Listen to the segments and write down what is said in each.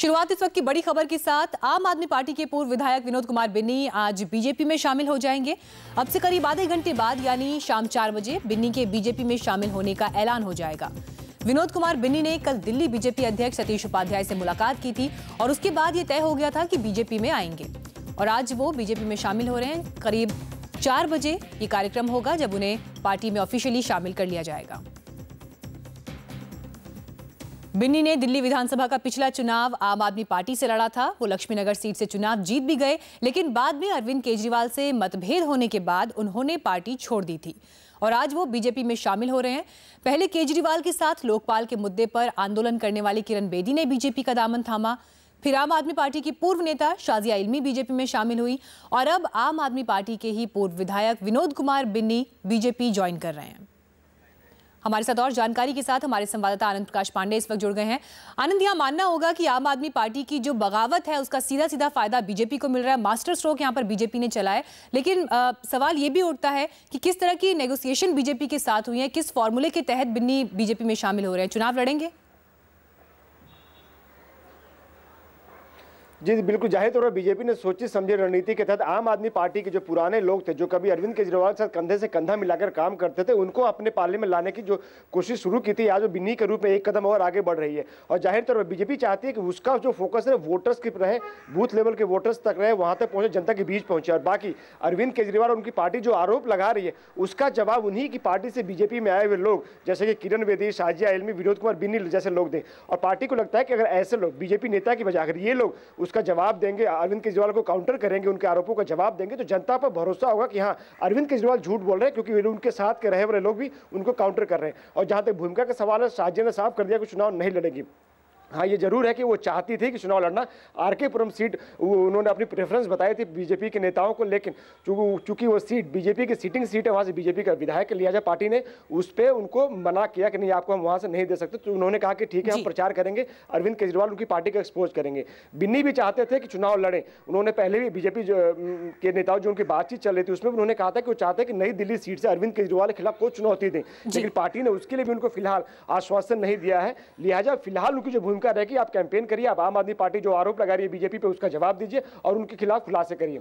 शुरुआत इस वक्त की बड़ी खबर के साथ आम आदमी पार्टी के पूर्व विधायक विनोद कुमार बिन्नी आज बीजेपी में शामिल हो जाएंगे अब से करीब आधे घंटे बाद यानी शाम चार बजे बिन्नी के बीजेपी में शामिल होने का ऐलान हो जाएगा विनोद कुमार बिन्नी ने कल दिल्ली बीजेपी अध्यक्ष सतीश उपाध्याय से मुलाकात की थी और उसके बाद ये तय हो गया था कि बीजेपी में आएंगे और आज वो बीजेपी में शामिल हो रहे हैं करीब चार बजे ये कार्यक्रम होगा जब उन्हें पार्टी में ऑफिशियली शामिल कर लिया जाएगा बिन्नी ने दिल्ली विधानसभा का पिछला चुनाव आम आदमी पार्टी से लड़ा था वो लक्ष्मीनगर सीट से चुनाव जीत भी गए लेकिन बाद में अरविंद केजरीवाल से मतभेद होने के बाद उन्होंने पार्टी छोड़ दी थी और आज वो बीजेपी में शामिल हो रहे हैं पहले केजरीवाल के साथ लोकपाल के मुद्दे पर आंदोलन करने वाली किरण बेदी ने बीजेपी का दामन थामा फिर आम आदमी पार्टी की पूर्व नेता शाजिया इलमी बीजेपी में शामिल हुई और अब आम आदमी पार्टी के ही पूर्व विधायक विनोद कुमार बिन्नी बीजेपी ज्वाइन कर रहे हैं हमारे साथ और जानकारी के साथ हमारे संवाददाता आनंद प्रकाश पांडे इस वक्त जुड़ गए हैं आनंद यहाँ मानना होगा कि आम आदमी पार्टी की जो बगावत है उसका सीधा सीधा फायदा बीजेपी को मिल रहा है मास्टर स्ट्रोक यहाँ पर बीजेपी ने चला है लेकिन आ, सवाल ये भी उठता है कि किस तरह की नेगोसिएशन बीजेपी के साथ हुई है किस फॉर्मूले के तहत बिन्नी बीजेपी में शामिल हो रहे हैं चुनाव लड़ेंगे जी बिल्कुल जाहिर तौर पर बीजेपी ने सोची समझी रणनीति के तहत आम आदमी पार्टी के जो पुराने लोग थे जो कभी अरविंद केजरीवाल के साथ कंधे से कंधा मिलाकर काम करते थे उनको अपने पाले में लाने की जो कोशिश शुरू की थी आज वो बिन्नी के रूप में एक कदम और आगे बढ़ रही है और जाहिर तौर पर बीजेपी चाहती है कि उसका जो फोकस है वोटर्स की रहे बूथ लेवल के वोटर्स तक रहे वहाँ तक पहुँचे जनता के बीच पहुँचे और बाकी अरविंद केजरीवाल उनकी पार्टी जो आरोप लगा रही है उसका जवाब उन्हीं की पार्टी से बीजेपी में आए हुए लोग जैसे कि किरण बेदी शाजिया एलमी विनोद कुमार बिन्नी जैसे लोग दें और पार्टी को लगता है कि अगर ऐसे लोग बीजेपी नेता की बजाय अगर ये लोग उसका जवाब देंगे अरविंद केजरीवाल को काउंटर करेंगे उनके आरोपों का जवाब देंगे तो जनता पर भरोसा होगा कि हाँ अरविंद केजरीवाल झूठ बोल रहे हैं क्योंकि उनके साथ के रहे वाले लोग भी उनको काउंटर कर रहे हैं और जहाँ तक भूमिका का सवाल है शाहजी ने साफ कर दिया कि चुनाव नहीं लड़ेगी हाँ ये जरूर है कि वो चाहती थी कि चुनाव लड़ना आर के पुरम सीट उन्होंने अपनी प्रेफरेंस बताई थी बीजेपी के नेताओं को लेकिन चूंकि वो सीट बीजेपी की सीटिंग सीट है वहाँ से बीजेपी का विधायक लिया जाए पार्टी ने उस पर उनको मना किया कि नहीं आपको हम वहाँ से नहीं दे सकते तो उन्होंने कहा कि ठीक है हम प्रचार करेंगे अरविंद केजरीवाल उनकी पार्टी को एक्सपोज करेंगे बिन्नी भी चाहते थे कि चुनाव लड़ें उन्होंने पहले भी बीजेपी के नेताओं जो उनकी बातचीत चल रही थी उसमें उन्होंने कहा था कि वो चाहते कि नई दिल्ली सीट से अरविंद केजरीवाल के खिलाफ कोई चुनौती दें लेकिन पार्टी ने उसके लिए भी उनको फिलहाल आश्वासन नहीं दिया है लिहाजा फिलहाल उनकी जो भूमिका भूमिका रहेगी आप कैंपेन करिए आप आम आदमी पार्टी जो आरोप लगा रही है बीजेपी पे उसका जवाब दीजिए और उनके खिलाफ खुलासे करिए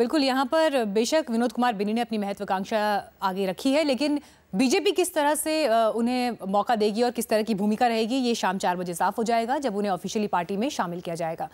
बिल्कुल यहाँ पर बेशक विनोद कुमार बिनी ने अपनी महत्वाकांक्षा आगे रखी है लेकिन बीजेपी किस तरह से उन्हें मौका देगी और किस तरह की भूमिका रहेगी ये शाम चार बजे साफ हो जाएगा जब उन्हें ऑफिशियली पार्टी में शामिल किया जाएगा